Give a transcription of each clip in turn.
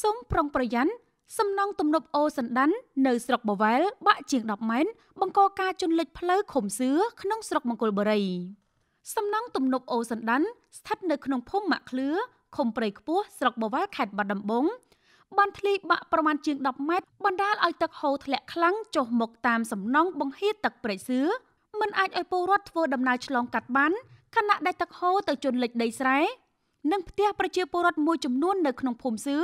សូមប្រុងប្រយ័ត្នសំណង់ទំនប់អូសណ្ដាន់នៅស្រុកបវែលបាក់ជាង10ម៉ែត្របង្កការជន់លិចផ្លូវខុំសឿក្នុងស្រុកមង្គលបុរី សំណង់ទំនប់អូសណ្ដាន់ស្ថិតនៅក្នុងភូមិមាក់ឃ្លឿឃុំព្រៃខ្ពស់ស្រុកបវែលខេត្តបាត់ដំបងបានធ្លាយបាក់ប្រមាណជាង10ម៉ែត្របណ្ដាលឲ្យទឹកហូរធ្លាក់ខ្លាំងចុះមកតាមសំណង់បង្ហៀទឹកព្រៃសឿមិនអាចឲ្យពលរដ្ឋធ្វើដំណើរឆ្លងកាត់បានខណៈដែលទឹកហូរទៅជន់លិចដីស្រែនិងផ្ទះប្រជាពលរដ្ឋមួយចំនួន នៅក្នុងភូមិសឿ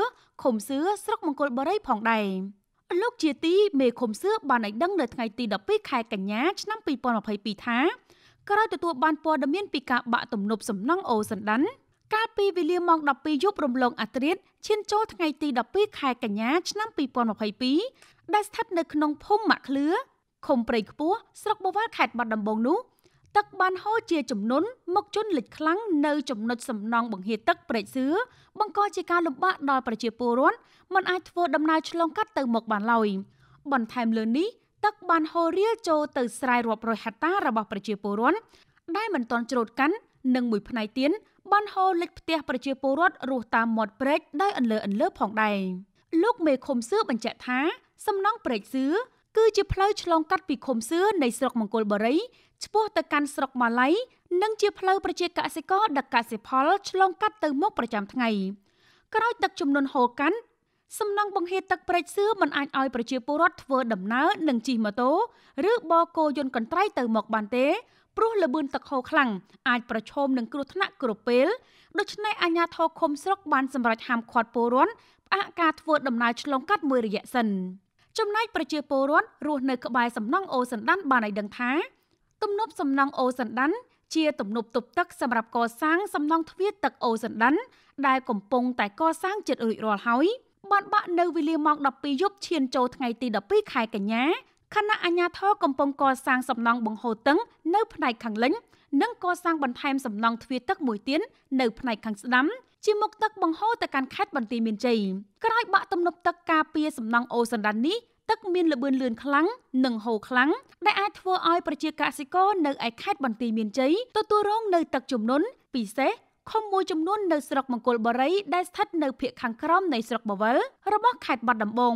ឃុំសឿស្រុក មង្គលបុរីផងដែរលោកជាទីមេឃុំសឿបានឲ្យដឹងនៅថ្ងៃទី12ខែកញ្ញាឆ្នាំ2022ថាក្រោយទទួលបានព័ត៌មានពីការបាក់ទំនប់សំណង់អូសិនដាន់កាលពីវេលាម៉ោង12យប់រំលងអាត្រិតឈាន ចូលថ្ងៃទី12ខែកញ្ញាឆ្នាំ2022ដែលស្ថិតនៅក្នុងភូមិមាក់ឃ្លឿឃុំព្រៃខ្ពស់ស្រុកបវរខេត្តបាត់ដំបងនោះទឹកបានហូរជាចំនួនមកជន់លិចខ្លាំងនៅចំណុចសំណង់បង្ហៀទឹកព្រែកសឿបង្កជាការលំបាកដល់ប្រជាពលរដ្ឋមិនអាចធ្វើដំណើរឆ្លងកាត់ទៅមុខបានឡើយបន្ថែមលើនេះទឹកបានហូររាលចូលទៅស្រែរាប់រយហិកតារបស់ប្រជាពលរដ្ឋដែលមិនទាន់ច្រូតកាន់និងមួយផ្នែកទៀតបានហូរលិចផ្ទះប្រជាពលរដ្ឋរស់តាមមាត់ព្រែកដោយអន្លើអន្លើផងដែរលោកមេឃុំសឿបញ្ជាក់ថា សំណង់ព្រែកសឿគឺជាផ្លូវឆ្លងកាត់ពីឃុំសឿនៃស្រុកមង្គលបុរីឆ្ពោះទៅកាន់ស្រុកម៉ាឡៃនិងជាផ្លូវប្រជាកសិករដឹកកសិផល ឆ្លងកាត់ទៅមុខប្រចាំថ្ងៃ ក្រោយទឹកជំនន់ហូរកាន់សំណង់បង្ហៀតទឹកព្រែកសឿមិនអាចឲ្យប្រជាពលរដ្ឋធ្វើដំណើរនិងជិះម៉ូតូឬបរគោយន្តកន្ត្រៃទៅមកបានទេព្រោះលបឿនទឹកហូរខ្លាំងអាចប្រឈមនឹងគ្រោះថ្នាក់គ្រប់ពេលដូច្នេះអាជ្ញាធរឃុំស្រុកបាន សម្រេចហាមឃាត់ពលរដ្ឋផ្អាកការធ្វើដំណើរឆ្លងកាត់មួយរយៈសិនចំណែកប្រជាពលរដ្ឋរស់នៅក្បែរសំណង់អូសណ្ដានបានឲ្យដឹងថា ទំនប់សំណង់អូសណ្ដានជាទំនប់ទប់ទឹកសម្រាប់កសាង សំណង់ទ្វារទឹកអូសណ្ដានដែលកំពុងតែកសាងជិតរួចរាល់ហើយបានបាក់នៅវេលាម៉ោង12យប់ឈានចូលថ្ងៃទី12ខែកញ្ញាខណៈអាជ្ញាធរកំពុងកសាងសំណង់បង្ហូរទឹកនៅផ្នែកខាងលិចនិងកសាងបន្ថែមសំណង់ទ្វារទឹកមួយទៀតនៅ ផ្នែកខាងស្ដាំ ជាមុខទឹកបង្ហូរទៅកាន់ខេត្តបន្ទាយមានជ័យក្រោយបាក់ទំនប់ទឹកការពារសំណង់អូសណ្ដាននេះទឹកមានល្បឿនលឿនខ្លាំងនិងហូរខ្លាំងដែលអាចធ្វើឲ្យប្រជាកសិករនៅឯខេត្តបន្ទាយមានជ័យទទួលរងនៅទឹកជំនន់ពិសេសឃុំមួយចំនួននៅស្រុកមង្គលបុរីដែលស្ថិតនៅភូមិខាងក្រោមនៃស្រុកបវលរបស់ខេត្តបាត់ដំបង